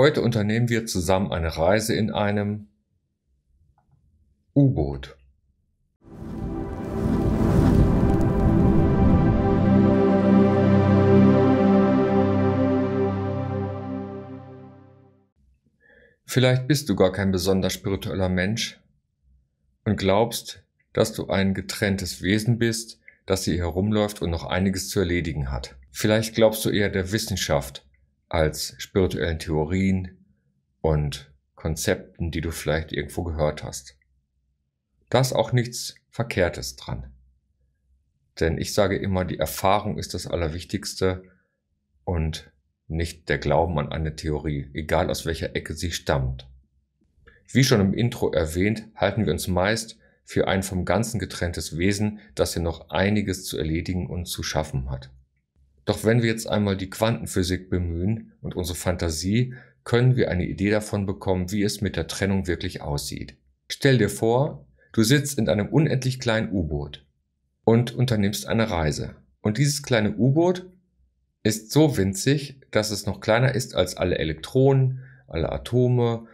Heute unternehmen wir zusammen eine Reise in einem U-Boot. Vielleicht bist du gar kein besonders spiritueller Mensch und glaubst, dass du ein getrenntes Wesen bist, das hier herumläuft und noch einiges zu erledigen hat. Vielleicht glaubst du eher der Wissenschaft als spirituellen Theorien und Konzepten, die du vielleicht irgendwo gehört hast. Da ist auch nichts Verkehrtes dran. Denn ich sage immer, die Erfahrung ist das Allerwichtigste und nicht der Glauben an eine Theorie, egal aus welcher Ecke sie stammt. Wie schon im Intro erwähnt, halten wir uns meist für ein vom Ganzen getrenntes Wesen, das hier noch einiges zu erledigen und zu schaffen hat. Doch wenn wir jetzt einmal die Quantenphysik bemühen und unsere Fantasie, können wir eine Idee davon bekommen, wie es mit der Trennung wirklich aussieht. Stell dir vor, du sitzt in einem unendlich kleinen U-Boot und unternimmst eine Reise. Und dieses kleine U-Boot ist so winzig, dass es noch kleiner ist als alle Elektronen, alle Atome,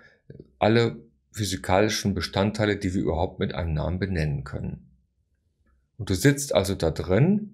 alle physikalischen Bestandteile, die wir überhaupt mit einem Namen benennen können. Und du sitzt also da drin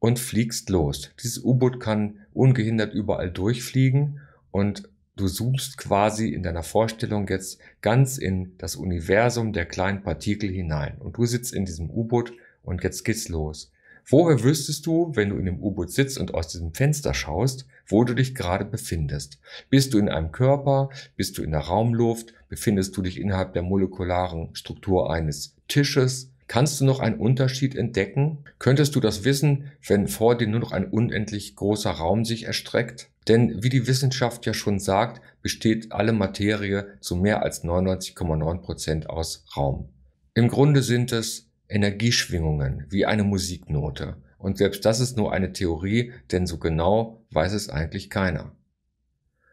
und fliegst los. Dieses U-Boot kann ungehindert überall durchfliegen und du zoomst quasi in deiner Vorstellung jetzt ganz in das Universum der kleinen Partikel hinein. Und du sitzt in diesem U-Boot und jetzt geht's los. Woher wüsstest du, wenn du in dem U-Boot sitzt und aus diesem Fenster schaust, wo du dich gerade befindest? Bist du in einem Körper? Bist du in der Raumluft? Befindest du dich innerhalb der molekularen Struktur eines Tisches? Kannst du noch einen Unterschied entdecken? Könntest du das wissen, wenn vor dir nur noch ein unendlich großer Raum sich erstreckt? Denn wie die Wissenschaft ja schon sagt, besteht alle Materie zu mehr als 99,9% Prozent aus Raum. Im Grunde sind es Energieschwingungen, wie eine Musiknote. Und selbst das ist nur eine Theorie, denn so genau weiß es eigentlich keiner.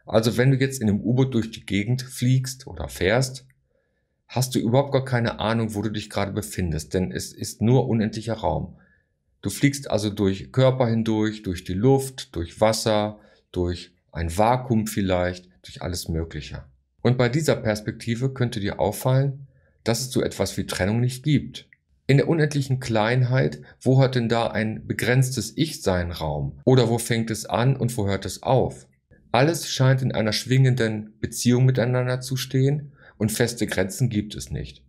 Also wenn du jetzt in einem U-Boot durch die Gegend fliegst oder fährst, hast du überhaupt gar keine Ahnung, wo du dich gerade befindest, denn es ist nur unendlicher Raum. Du fliegst also durch Körper hindurch, durch die Luft, durch Wasser, durch ein Vakuum vielleicht, durch alles Mögliche. Und bei dieser Perspektive könnte dir auffallen, dass es so etwas wie Trennung nicht gibt. In der unendlichen Kleinheit, wo hört denn da ein begrenztes Ich-Sein Raum? Oder wo fängt es an und wo hört es auf? Alles scheint in einer schwingenden Beziehung miteinander zu stehen und feste Grenzen gibt es nicht.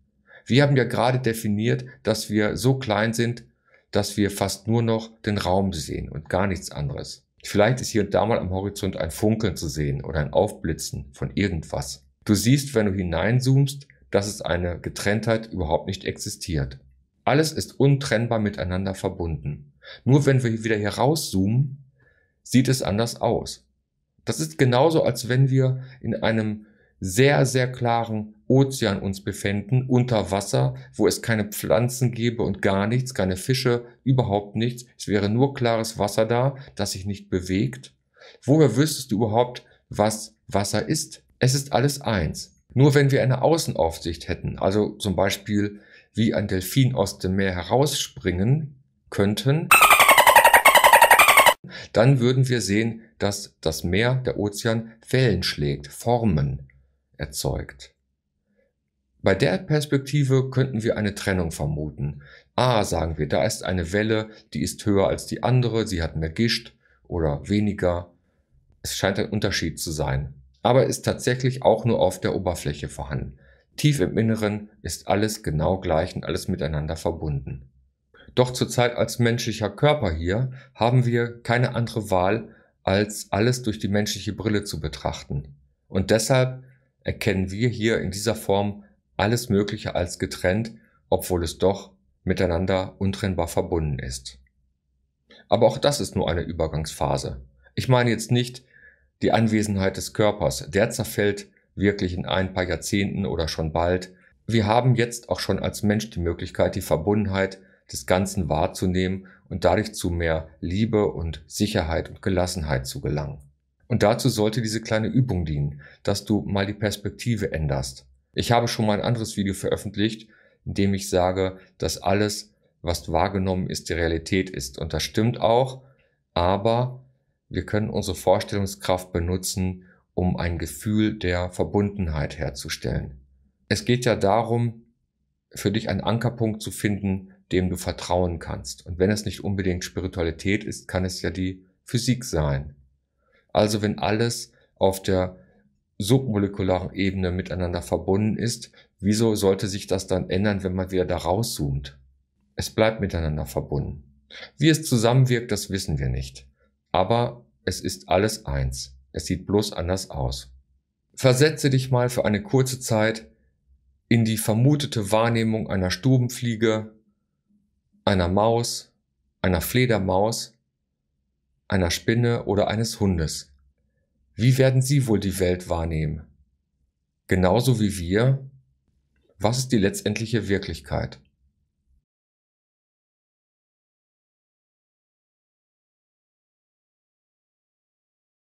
Wir haben ja gerade definiert, dass wir so klein sind, dass wir fast nur noch den Raum sehen und gar nichts anderes. Vielleicht ist hier und da mal am Horizont ein Funkeln zu sehen oder ein Aufblitzen von irgendwas. Du siehst, wenn du hineinzoomst, dass es eine Getrenntheit überhaupt nicht existiert. Alles ist untrennbar miteinander verbunden. Nur wenn wir wieder hier rauszoomen, sieht es anders aus. Das ist genauso, als wenn wir in einem sehr, sehr klaren Ozean uns befänden, unter Wasser, wo es keine Pflanzen gäbe und gar nichts, keine Fische, überhaupt nichts. Es wäre nur klares Wasser da, das sich nicht bewegt. Woher wüsstest du überhaupt, was Wasser ist? Es ist alles eins. Nur wenn wir eine Außenaufsicht hätten, also zum Beispiel wie ein Delfin aus dem Meer herausspringen könnten, dann würden wir sehen, dass das Meer, der Ozean, Wellen schlägt, Formen erzeugt. Bei der Perspektive könnten wir eine Trennung vermuten. Ah, sagen wir, da ist eine Welle, die ist höher als die andere, sie hat mehr Gischt oder weniger. Es scheint ein Unterschied zu sein, aber ist tatsächlich auch nur auf der Oberfläche vorhanden. Tief im Inneren ist alles genau gleich und alles miteinander verbunden. Doch zurzeit als menschlicher Körper hier haben wir keine andere Wahl, als alles durch die menschliche Brille zu betrachten. Und deshalb erkennen wir hier in dieser Form alles Mögliche als getrennt, obwohl es doch miteinander untrennbar verbunden ist. Aber auch das ist nur eine Übergangsphase. Ich meine jetzt nicht die Anwesenheit des Körpers, der zerfällt wirklich in ein paar Jahrzehnten oder schon bald. Wir haben jetzt auch schon als Mensch die Möglichkeit, die Verbundenheit des Ganzen wahrzunehmen und dadurch zu mehr Liebe und Sicherheit und Gelassenheit zu gelangen. Und dazu sollte diese kleine Übung dienen, dass du mal die Perspektive änderst. Ich habe schon mal ein anderes Video veröffentlicht, in dem ich sage, dass alles, was wahrgenommen ist, die Realität ist. Und das stimmt auch, aber wir können unsere Vorstellungskraft benutzen, um ein Gefühl der Verbundenheit herzustellen. Es geht ja darum, für dich einen Ankerpunkt zu finden, dem du vertrauen kannst. Und wenn es nicht unbedingt Spiritualität ist, kann es ja die Physik sein. Also wenn alles auf der submolekularen Ebene miteinander verbunden ist, wieso sollte sich das dann ändern, wenn man wieder da rauszoomt? Es bleibt miteinander verbunden. Wie es zusammenwirkt, das wissen wir nicht. Aber es ist alles eins. Es sieht bloß anders aus. Versetze dich mal für eine kurze Zeit in die vermutete Wahrnehmung einer Stubenfliege, einer Maus, einer Fledermaus einer Spinne oder eines Hundes. Wie werden sie wohl die Welt wahrnehmen? Genauso wie wir? Was ist die letztendliche Wirklichkeit?